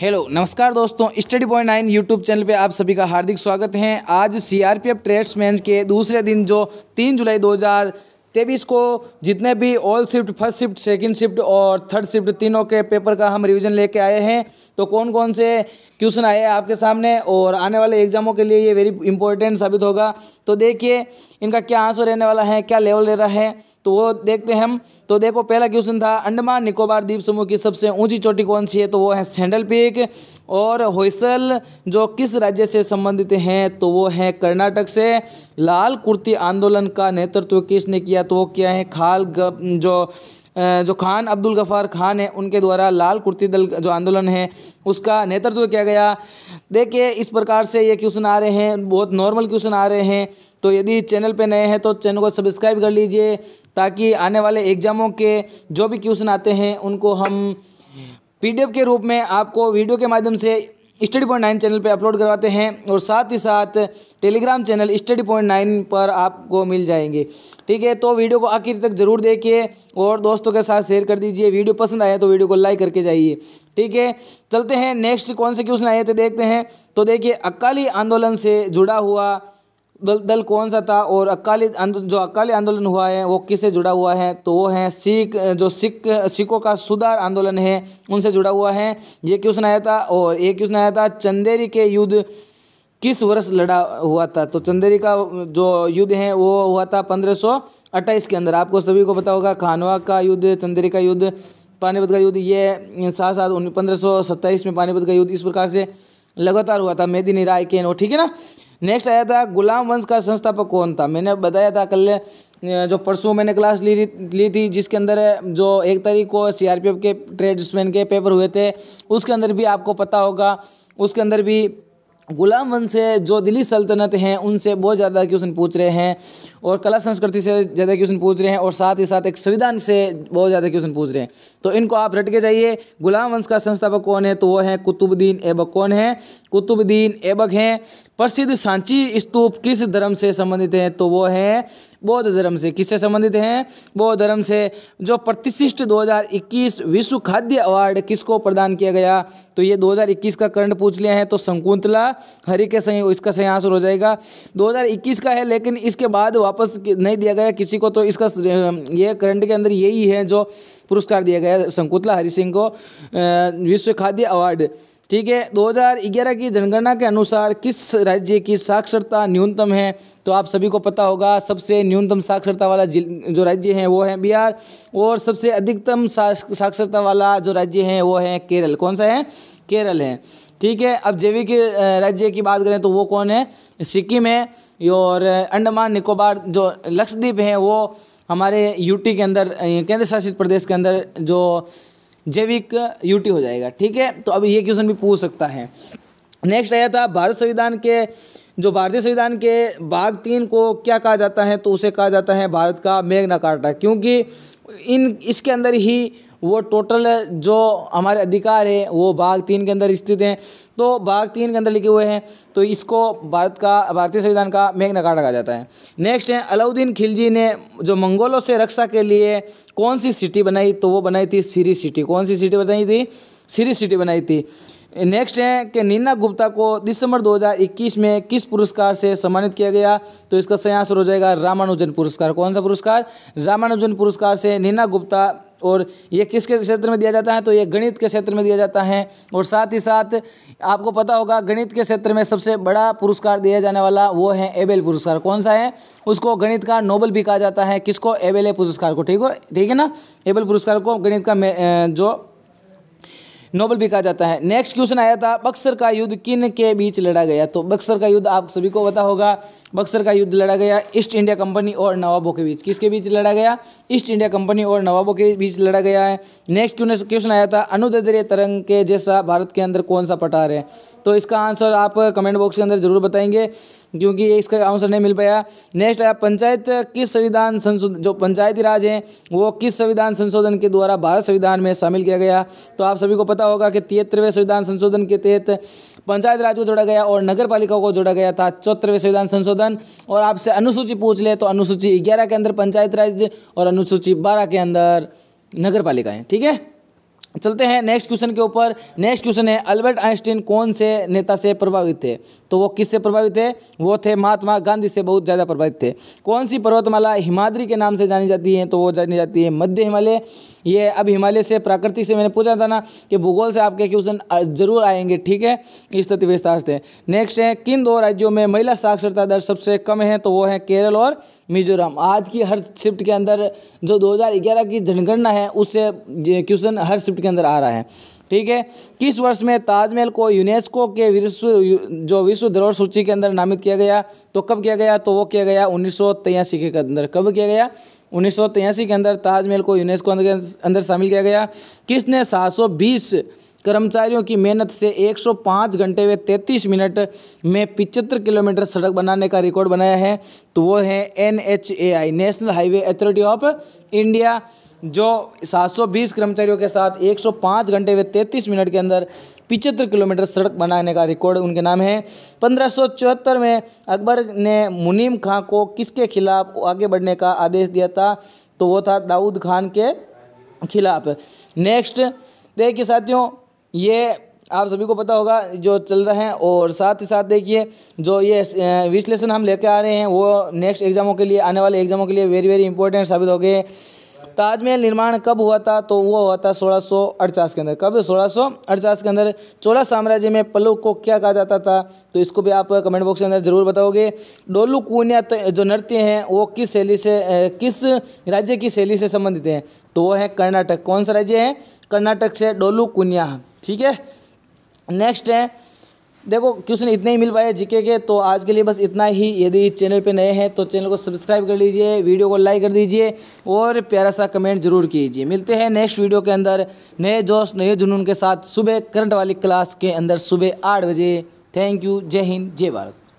hello नमस्कार दोस्तों Study Point Nine YouTube channel पे आप सभी का हार्दिक स्वागत है आज सीआरपीएफ ट्रेड्समैन के दूसरे दिन जो तीन जुलाई 2023 को जितने भी all shift first shift second shift और थर्ड शिफ्ट तीनों के पेपर का हम रिवीजन लेके आए हैं तो कौन कौन से क्वेश्चन आए हैं आपके सामने और आने वाले एग्जामों के लिए ये वेरी इंपॉर्टेंट साबित होगा तो देखिए इनका क्या आंसर रहने वाला है क्या लेवल रह रहा है तो वो देखते हैं हम तो देखो पहला क्वेश्चन था अंडमान निकोबार द्वीप समूह की सबसे ऊंची चोटी कौन सी है तो वो है सैंडल पीक और होसल जो किस राज्य से संबंधित हैं तो वो है कर्नाटक से लाल कुर्ती आंदोलन का नेतृत्व किसने किया तो वो क्या है खाल गप जो जो खान अब्दुल गफ़ार खान है उनके द्वारा लाल कुर्ती दल जो आंदोलन है उसका नेतृत्व किया गया देखिए इस प्रकार से ये क्वेश्चन आ रहे हैं बहुत नॉर्मल क्वेश्चन आ रहे हैं तो यदि चैनल पे नए हैं तो चैनल को सब्सक्राइब कर लीजिए ताकि आने वाले एग्ज़ामों के जो भी क्वेश्चन आते हैं उनको हम पीडीएफ के रूप में आपको वीडियो के माध्यम से स्टडी पॉइंट नाइन चैनल पर अपलोड करवाते हैं और साथ ही साथ Telegram channel Study Point Nine पर आपको मिल जाएंगे ठीक है तो वीडियो को आखिर तक ज़रूर देखिए और दोस्तों के साथ शेयर कर दीजिए वीडियो पसंद आया तो वीडियो को लाइक करके जाइए ठीक है चलते हैं नेक्स्ट कौन से क्वेश्चन आए थे देखते हैं तो देखिए अकाली आंदोलन से जुड़ा हुआ दल, दल कौन सा था और अकाली जो अकाली आंदोलन हुआ है वो किससे जुड़ा हुआ है तो वो है सिख जो सिख सिखों का सुधार आंदोलन है उनसे जुड़ा हुआ है ये क्वेश्चन आया था और ये क्वेश्चन आया था चंदेरी के युद्ध किस वर्ष लड़ा हुआ था तो चंदेरी का जो युद्ध है वो हुआ था पंद्रह अट्ठाईस के अंदर आपको सभी को पता होगा खानवा का युद्ध चंदेरी का युद्ध पानीपत का युद्ध ये साथ साथ पंद्रह सौ सत्ताईस में पानीपत का युद्ध इस प्रकार से लगातार हुआ था मेदिनी राय के नो ठीक है ना नेक्स्ट आया था गुलाम वंश का संस्थापक कौन था मैंने बताया था कल जो परसों मैंने क्लास ली ली थी जिसके अंदर जो एक तारीख को सीआरपीएफ के ट्रेड्समैन के पेपर हुए थे उसके अंदर भी आपको पता होगा उसके अंदर भी गुलाम वंश से जो दिल्ली सल्तनत हैं उनसे बहुत ज़्यादा क्वेश्चन पूछ रहे हैं और कला संस्कृति से ज़्यादा क्वेश्चन पूछ रहे हैं और साथ ही साथ एक संविधान से बहुत ज़्यादा क्वेश्चन पूछ रहे हैं तो इनको आप रट के जाइए गुलाम वंश का संस्थापक कौन है तो वो है कुतुबुद्दीन ऐबक कौन है कुतुबुद्दीन ऐबक हैं प्रसिद्ध सांची स्तूप किस धर्म से संबंधित हैं तो वो हैं बौद्ध धर्म से किससे संबंधित हैं बौद्ध धर्म से जो प्रतिशिष्ट 2021 विश्व खाद्य अवार्ड किसको प्रदान किया गया तो ये 2021 का करंट पूछ लिया है तो संकुंतला हरि के सही इसका सही आंसर हो जाएगा 2021 का है लेकिन इसके बाद वापस नहीं दिया गया किसी को तो इसका ये करंट के अंदर यही है जो पुरस्कार दिया गया संकुंतला हरि सिंह को विश्व खाद्य अवार्ड ठीक है 2011 की जनगणना के अनुसार किस राज्य की साक्षरता न्यूनतम है तो आप सभी को पता होगा सबसे न्यूनतम साक्षरता वाला जो राज्य है वो है बिहार और सबसे अधिकतम साक्षरता वाला जो राज्य है वो है केरल कौन सा है केरल है ठीक है अब जैविक राज्य की बात करें तो वो कौन है सिक्किम है और अंडमान निकोबार जो लक्षद्वीप है वो हमारे यूटी के अंदर केंद्र शासित प्रदेश के अंदर जो जैविक यूटी हो जाएगा ठीक है तो अब ये क्वेश्चन भी पूछ सकता है नेक्स्ट आया था भारत संविधान के जो भारतीय संविधान के भाग तीन को क्या कहा जाता है तो उसे कहा जाता है भारत का मेघना कार्टा क्योंकि इन इसके अंदर ही वो टोटल जो हमारे अधिकार है वो भाग तीन के अंदर स्थित हैं तो भाग तीन के अंदर लिखे हुए हैं तो इसको भारत का भारतीय संविधान का मेघ कार्ड कहा जाता है नेक्स्ट है अलाउद्दीन खिलजी ने जो मंगोलों से रक्षा के लिए कौन सी सिटी बनाई तो वो बनाई थी सीरी सिटी कौन सी सिटी बनाई थी सीरी सिटी बनाई थी नेक्स्ट है कि नीना गुप्ता को दिसंबर 2021 में किस पुरस्कार से सम्मानित किया गया तो इसका सही आंसर हो जाएगा रामानुजन पुरस्कार कौन सा पुरस्कार रामानुजन पुरस्कार से नीना गुप्ता और ये किसके क्षेत्र में दिया जाता है तो ये गणित के क्षेत्र में दिया जाता है और साथ ही साथ आपको पता होगा गणित के क्षेत्र में सबसे बड़ा पुरस्कार दिया जाने वाला वो है एबेल पुरस्कार कौन सा है उसको गणित का नोबल भी कहा जाता है किसको एबेल पुरस्कार को ठीक हो ठीक है ना एबेल पुरस्कार को गणित का जो नोबल भी कहा जाता है नेक्स्ट क्वेश्चन आया था बक्सर का युद्ध किन के बीच लड़ा गया तो बक्सर का युद्ध आप सभी को पता होगा बक्सर का युद्ध लड़ा गया ईस्ट इंडिया कंपनी और नवाबों के बीच किसके बीच लड़ा गया ईस्ट इंडिया कंपनी और नवाबों के बीच लड़ा गया है नेक्स्ट क्वेश्चन आया था अनुदरीय तरंग के जैसा भारत के अंदर कौन सा पठार है तो इसका आंसर आप कमेंट बॉक्स के अंदर जरूर बताएंगे क्योंकि इसका आंसर नहीं मिल पाया नेक्स्ट आया पंचायत किस संविधान संशोधन जो पंचायती राज हैं वो किस संविधान संशोधन के द्वारा भारत संविधान में शामिल किया गया तो आप सभी को पता होगा कि तिहत्तरवें संविधान संशोधन के तहत पंचायत राज को जोड़ा गया और नगर पालिकाओं को जोड़ा गया था चौहत्तरवें संविधान संशोधन और आपसे अनुसूची पूछ ले तो अनुसूची ग्यारह के अंदर पंचायत राज और अनुसूची बारह के अंदर नगर पालिकाएँ ठीक है चलते हैं नेक्स्ट क्वेश्चन के ऊपर नेक्स्ट क्वेश्चन है अल्बर्ट आइंस्टीन कौन से नेता से प्रभावित थे तो वो किससे प्रभावित थे वो थे महात्मा गांधी से बहुत ज़्यादा प्रभावित थे कौन सी पर्वतमाला हिमाद्री के नाम से जानी जाती है तो वो जानी जाती है मध्य हिमालय ये अब हिमालय से प्राकृतिक से मैंने पूछा था ना कि भूगोल से आपके क्वेश्चन जरूर आएंगे ठीक है इस तथ्य विस्तार से नेक्स्ट है किन दो राज्यों में महिला साक्षरता दर सबसे कम है तो वो है केरल और मिजोरम आज की हर शिफ्ट के अंदर जो दो की जनगणना है उससे क्वेश्चन हर शिफ्ट के अंदर आ रहा है ठीक है किस वर्ष में ताजमहल को यूनेस्को के विश्व जो विश्व धरोहर सूची के अंदर नामित किया गया तो कब किया गया तो वो किया गया उन्नीस के अंदर कब किया गया उन्नीस के अंदर ताजमहल को यूनेस्को के अंदर शामिल किया गया किसने सात कर्मचारियों की मेहनत से 105 घंटे व 33 मिनट में पिचहत्तर किलोमीटर सड़क बनाने का रिकॉर्ड बनाया है तो वो है an National Highway Authority of India जो 720 कर्मचारियों के साथ 105 घंटे व 33 मिनट के अंदर पिचहत्तर किलोमीटर सड़क बनाने का रिकॉर्ड उनके नाम है पंद्रह में अकबर ने मुनीम खां को किसके खिलाफ आगे बढ़ने का आदेश दिया था तो वो था दाऊद खान के खिलाफ नेक्स्ट देखिए साथियों ये आप सभी को पता होगा जो चल रहे हैं और साथ ही साथ देखिए जो ये विश्लेषण हम लेकर आ रहे हैं वो नेक्स्ट एग्ज़ामों के लिए आने वाले एग्ज़ामों के लिए वेरी वेरी इंपॉर्टेंट साबित हो गए ताजमहल निर्माण कब हुआ था तो वो हुआ था सोलह के अंदर कब सोलह के अंदर चोला साम्राज्य में पल्लव को क्या कहा जाता था तो इसको भी आप कमेंट बॉक्स के अंदर जरूर बताओगे डोलू कूनिया तो जो नृत्य हैं वो किस शैली से किस राज्य की शैली से संबंधित हैं तो वो है कर्नाटक कौन सा राज्य है कर्नाटक से डोलू कुनिया ठीक है नेक्स्ट है देखो क्वेश्चन इतने ही मिल पाए जीके के तो आज के लिए बस इतना ही यदि चैनल पे नए हैं तो चैनल को सब्सक्राइब कर लीजिए वीडियो को लाइक कर दीजिए और प्यारा सा कमेंट जरूर कीजिए मिलते हैं नेक्स्ट वीडियो के अंदर नए जोश नए जुनून के साथ सुबह करंट वाली क्लास के अंदर सुबह आठ बजे थैंक यू जय हिंद जय भारत